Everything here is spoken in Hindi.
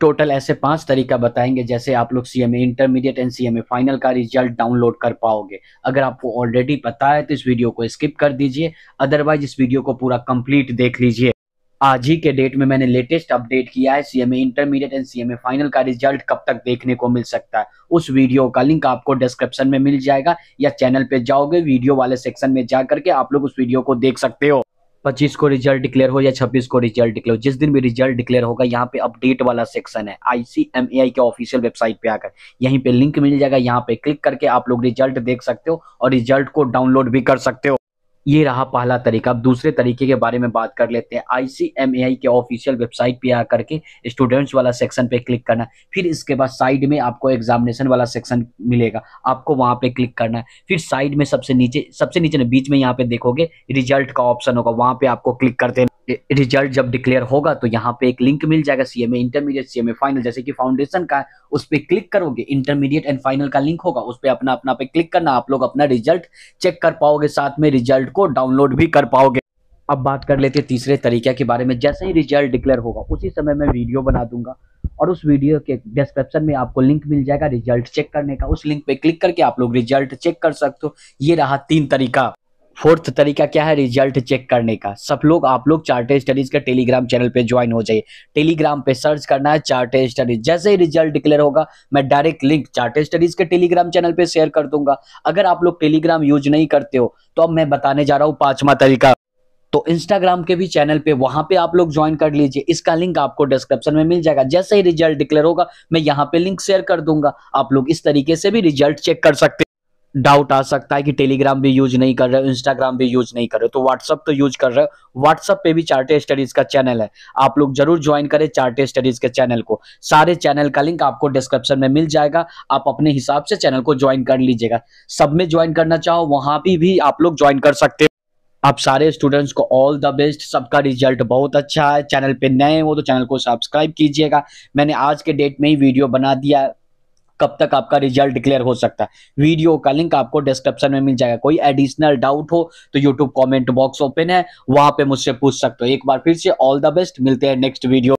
टोटल ऐसे पांच तरीका बताएंगे जैसे आप लोग CMA intermediate and C M A final का रिजल्ट डाउनलोड कर पाओगे अगर आपको ऑलरेडी पता है तो इस वीडियो को स्किप कर दीजिए अदरवाइज इस वीडियो को पूरा कंप्लीट देख लीजिए आज ही के डेट में मैंने लेटेस्ट अपडेट किया है CMA intermediate and CMA final का रिजल्ट कब तक देखने को मिल सकता है उस वीडियो का लिंक आपको डिस्क्रिप्शन में मिल जाएगा या चैनल पे जाओगे वीडियो वाले सेक्शन में जाकर के आप लोग उस वीडियो को देख सकते हो पच्चीस को रिजल्ट डिक्लेयर हो या छब्बीस को रिजल्ट डिक्लेयर जिस दिन भी रिजल्ट डिक्लेयर होगा यहाँ पे अपडेट वाला सेक्शन है आईसीएमएआई के ऑफिशियल वेबसाइट पे आकर यहीं पे लिंक मिल जाएगा यहाँ पे क्लिक करके आप लोग रिजल्ट देख सकते हो और रिजल्ट को डाउनलोड भी कर सकते हो ये रहा पहला तरीका अब दूसरे तरीके के बारे में बात कर लेते हैं आईसीएमएआई के ऑफिशियल वेबसाइट पे आकर के स्टूडेंट्स वाला सेक्शन पे क्लिक करना फिर इसके बाद साइड में आपको एग्जामिनेशन वाला सेक्शन मिलेगा आपको वहाँ पे क्लिक करना है फिर साइड में सबसे नीचे सबसे नीचे बीच में यहाँ पे देखोगे रिजल्ट का ऑप्शन होगा वहाँ पे आपको क्लिक करते रिजल्ट जब डिक्लेयर होगा तो यहाँ पे एक लिंक मिल जाएगा सीएमए इंटरमीडिएट सीएमए फाइनल जैसे कि फाउंडेशन का है उस पर क्लिक करोगे इंटरमीडिएट एंड फाइनल का लिंक होगा उस पर अपना अपना पे क्लिक करना आप लोग अपना रिजल्ट चेक कर पाओगे साथ में रिजल्ट को डाउनलोड भी कर पाओगे अब बात कर लेते हैं तीसरे तरीके के बारे में जैसे ही रिजल्ट डिक्लेयर होगा उसी समय मैं वीडियो बना दूंगा और उस वीडियो के डिस्क्रिप्शन में आपको लिंक मिल जाएगा रिजल्ट चेक करने का उस लिंक पे क्लिक करके आप लोग रिजल्ट चेक कर सकते हो ये रहा तीन तरीका फोर्थ तरीका क्या है रिजल्ट चेक करने का सब लोग आप लोग चार्टेड स्टडीज का टेलीग्राम चैनल पे ज्वाइन हो जाइए टेलीग्राम पे सर्च करना है चार्टेड स्टडीज जैसे ही रिजल्ट डिक्लेयर होगा मैं डायरेक्ट लिंक चार्टेड स्टडीज के टेलीग्राम चैनल पे शेयर कर दूंगा अगर आप लोग टेलीग्राम यूज नहीं करते हो तो अब मैं बताने जा रहा हूँ पांचवा तरीका तो इंस्टाग्राम के भी चैनल पे वहां पे आप लोग ज्वाइन कर लीजिए इसका लिंक आपको डिस्क्रिप्शन में मिल जाएगा जैसे ही रिजल्ट डिक्लेयर होगा मैं यहाँ पे लिंक शेयर कर दूंगा आप लोग इस तरीके से भी रिजल्ट चेक कर सकते डाउट आ सकता है कि टेलीग्राम भी यूज नहीं कर रहे हो इंस्टाग्राम भी यूज नहीं कर रहे हो तो व्हाट्सअप तो यूज कर रहे हो व्हाट्सअप पे भी चार्टे स्टडीज का चैनल है आप लोग जरूर ज्वाइन करें चार्टे स्टडीज के चैनल को सारे चैनल का लिंक आपको डिस्क्रिप्शन में मिल जाएगा आप अपने हिसाब से चैनल को ज्वाइन कर लीजिएगा सब में ज्वाइन करना चाहो वहां भी, भी आप लोग ज्वाइन कर सकते हो आप सारे स्टूडेंट्स को ऑल द बेस्ट सबका रिजल्ट बहुत अच्छा है चैनल पे नए हो तो चैनल को सब्सक्राइब कीजिएगा मैंने आज के डेट में ही वीडियो बना दिया कब तक आपका रिजल्ट डिक्लेयर हो सकता है वीडियो का लिंक आपको डिस्क्रिप्शन में मिल जाएगा कोई एडिशनल डाउट हो तो यूट्यूब कॉमेंट बॉक्स ओपन है वहां पे मुझसे पूछ सकते हो एक बार फिर से ऑल द बेस्ट मिलते हैं नेक्स्ट वीडियो